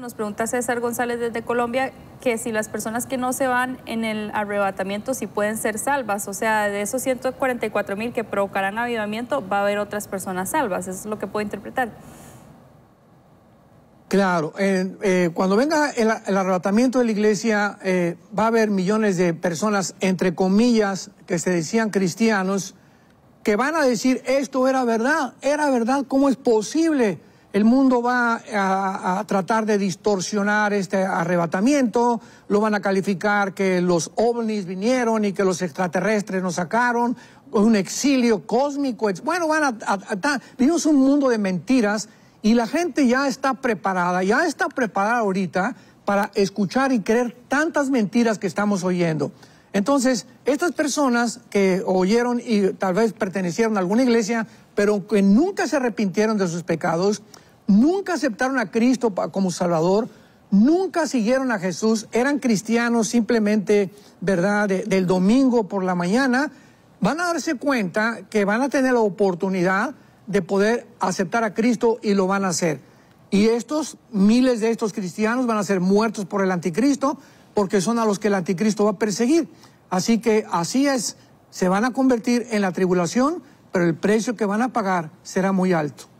Nos pregunta César González desde Colombia que si las personas que no se van en el arrebatamiento si pueden ser salvas, o sea, de esos 144 mil que provocarán avivamiento, va a haber otras personas salvas, eso es lo que puedo interpretar. Claro, eh, cuando venga el, arrebatamiento de la iglesia eh, va a haber millones de personas, entre comillas, que se decían cristianos, que van a decir, esto era verdad, era verdad, ¿cómo es posible? el mundo va a, tratar de distorsionar este arrebatamiento, lo van a calificar que los ovnis vinieron y que los extraterrestres nos sacaron, un exilio cósmico. Bueno, van a, vivimos un mundo de mentiras y la gente ya está preparada, ya está preparada ahorita para escuchar y creer tantas mentiras que estamos oyendo. Entonces, estas personas que oyeron y tal vez pertenecieron a alguna iglesia, pero que nunca se arrepintieron de sus pecados, nunca aceptaron a Cristo como Salvador, nunca siguieron a Jesús, eran cristianos simplemente, ¿verdad?, del domingo por la mañana, van a darse cuenta que van a tener la oportunidad de poder aceptar a Cristo y lo van a hacer. Y estos, miles de estos cristianos van a ser muertos por el anticristo, porque son a los que el anticristo va a perseguir. Así que así es, se van a convertir en la tribulación, pero el precio que van a pagar será muy alto.